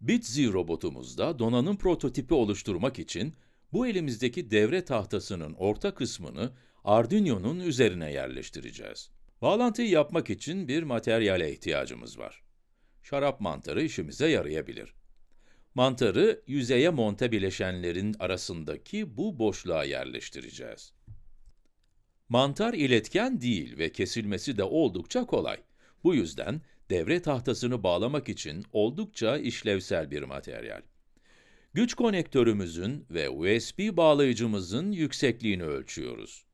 BitZ robotumuzda donanım prototipi oluşturmak için bu elimizdeki devre tahtasının orta kısmını Arduino'nun üzerine yerleştireceğiz. Bağlantıyı yapmak için bir materyale ihtiyacımız var. Şarap mantarı işimize yarayabilir. Mantarı yüzeye monte bileşenlerin arasındaki bu boşluğa yerleştireceğiz. Mantar iletken değil ve kesilmesi de oldukça kolay. Bu yüzden devre tahtasını bağlamak için oldukça işlevsel bir materyal. Güç konektörümüzün ve USB bağlayıcımızın yüksekliğini ölçüyoruz.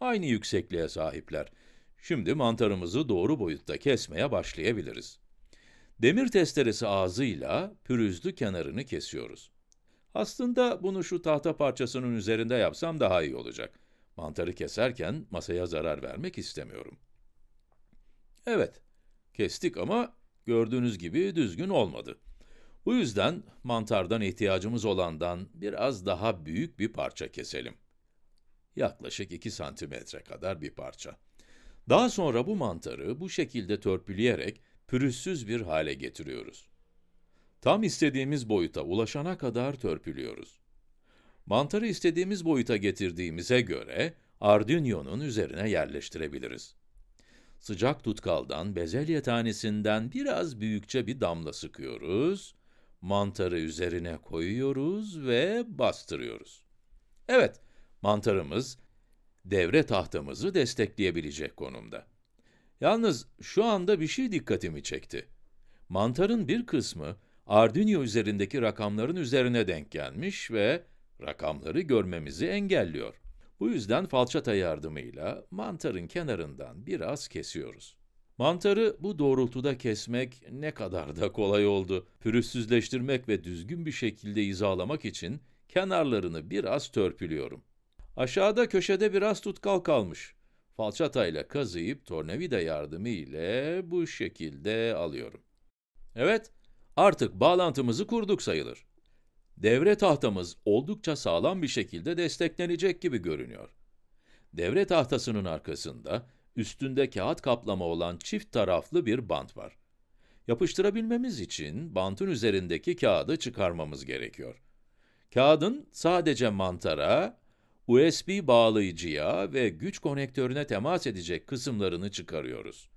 Aynı yüksekliğe sahipler. Şimdi mantarımızı doğru boyutta kesmeye başlayabiliriz. Demir testeresi ağzıyla pürüzlü kenarını kesiyoruz. Aslında bunu şu tahta parçasının üzerinde yapsam daha iyi olacak. Mantarı keserken masaya zarar vermek istemiyorum. Evet, Kestik ama gördüğünüz gibi düzgün olmadı. Bu yüzden mantardan ihtiyacımız olandan biraz daha büyük bir parça keselim. Yaklaşık 2 santimetre kadar bir parça. Daha sonra bu mantarı bu şekilde törpüleyerek pürüzsüz bir hale getiriyoruz. Tam istediğimiz boyuta ulaşana kadar törpülüyoruz. Mantarı istediğimiz boyuta getirdiğimize göre Arduino'nun üzerine yerleştirebiliriz. Sıcak tutkaldan bezelye tanesinden biraz büyükçe bir damla sıkıyoruz. Mantarı üzerine koyuyoruz ve bastırıyoruz. Evet, mantarımız devre tahtamızı destekleyebilecek konumda. Yalnız şu anda bir şey dikkatimi çekti. Mantarın bir kısmı Arduino üzerindeki rakamların üzerine denk gelmiş ve rakamları görmemizi engelliyor. Bu yüzden falçata yardımıyla mantarın kenarından biraz kesiyoruz. Mantarı bu doğrultuda kesmek ne kadar da kolay oldu. Pürüzsüzleştirmek ve düzgün bir şekilde hizalamak için kenarlarını biraz törpülüyorum. Aşağıda köşede biraz tutkal kalmış. Falçatayla kazıyıp tornavida yardımı ile bu şekilde alıyorum. Evet, artık bağlantımızı kurduk sayılır devre tahtamız oldukça sağlam bir şekilde desteklenecek gibi görünüyor. Devre tahtasının arkasında, üstünde kağıt kaplama olan çift taraflı bir bant var. Yapıştırabilmemiz için bantın üzerindeki kağıdı çıkarmamız gerekiyor. Kağıdın sadece mantara, USB bağlayıcıya ve güç konektörüne temas edecek kısımlarını çıkarıyoruz.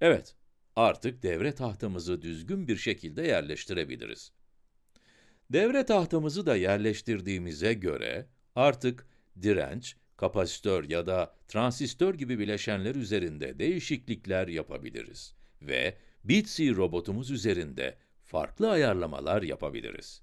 Evet, artık devre tahtamızı düzgün bir şekilde yerleştirebiliriz. Devre tahtamızı da yerleştirdiğimize göre artık direnç, kapasitör ya da transistör gibi bileşenler üzerinde değişiklikler yapabiliriz ve Bitsy robotumuz üzerinde farklı ayarlamalar yapabiliriz.